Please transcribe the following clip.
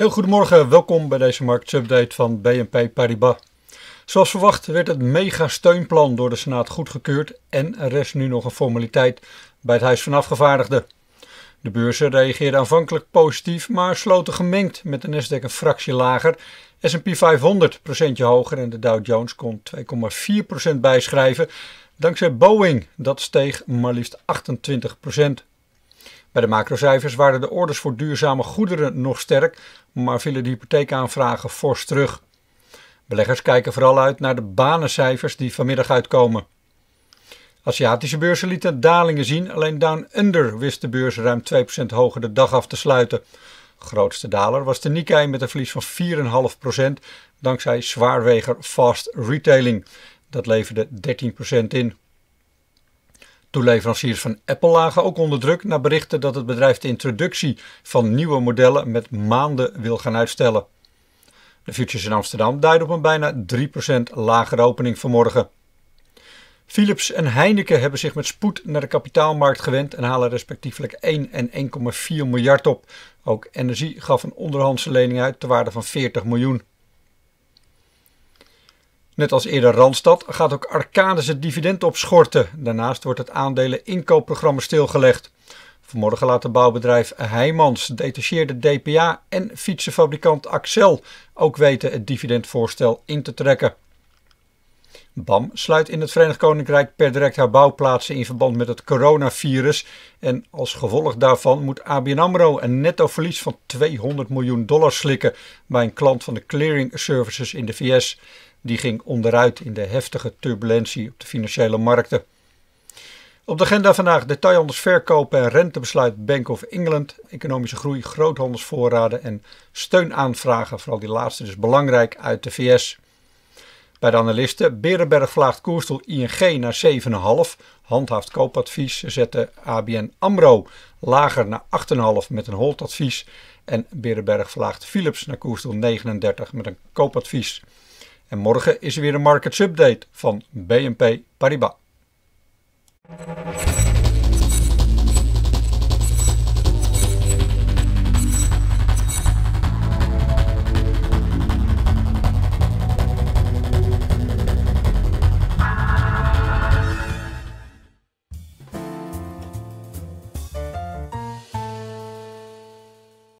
Heel goedemorgen, welkom bij deze marktsupdate van BNP Paribas. Zoals verwacht werd het mega-steunplan door de Senaat goedgekeurd en er nu nog een formaliteit bij het Huis van Afgevaardigden. De beurzen reageerden aanvankelijk positief, maar sloten gemengd met de Nasdaq een fractie lager, S&P 500 procentje hoger en de Dow Jones kon 2,4 bijschrijven. Dankzij Boeing, dat steeg maar liefst 28 procent. Bij de macrocijfers waren de orders voor duurzame goederen nog sterk, maar vielen de hypotheekaanvragen fors terug. Beleggers kijken vooral uit naar de banencijfers die vanmiddag uitkomen. Aziatische beurzen lieten dalingen zien, alleen Down Under wist de beurs ruim 2% hoger de dag af te sluiten. Grootste daler was de Nikkei met een verlies van 4,5% dankzij zwaarweger fast retailing. Dat leverde 13% in. Toeleveranciers van Apple lagen ook onder druk na berichten dat het bedrijf de introductie van nieuwe modellen met maanden wil gaan uitstellen. De futures in Amsterdam duiden op een bijna 3% lagere opening vanmorgen. Philips en Heineken hebben zich met spoed naar de kapitaalmarkt gewend en halen respectievelijk 1 en 1,4 miljard op. Ook Energie gaf een onderhandse lening uit ter waarde van 40 miljoen. Net als eerder Randstad gaat ook Arcades het dividend opschorten. Daarnaast wordt het aandeleninkoopprogramma stilgelegd. Vanmorgen laat het bouwbedrijf Heijmans, detacheerde DPA en fietsenfabrikant Axel ook weten het dividendvoorstel in te trekken. BAM sluit in het Verenigd Koninkrijk per direct haar bouwplaatsen in verband met het coronavirus. En als gevolg daarvan moet ABN AMRO een netto verlies van 200 miljoen dollar slikken bij een klant van de clearing services in de VS. Die ging onderuit in de heftige turbulentie op de financiële markten. Op de agenda vandaag detailhandelsverkopen en rentebesluit Bank of England, economische groei, groothandelsvoorraden en steunaanvragen. Vooral die laatste dus belangrijk uit de VS. Bij de analisten Berenberg verlaagt koersdoel ING naar 7,5. Handhaaft koopadvies zetten ABN AMRO lager naar 8,5 met een holdadvies. En Berenberg verlaagt Philips naar koersdoel 39 met een koopadvies. En morgen is er weer een markets update van BNP Paribas.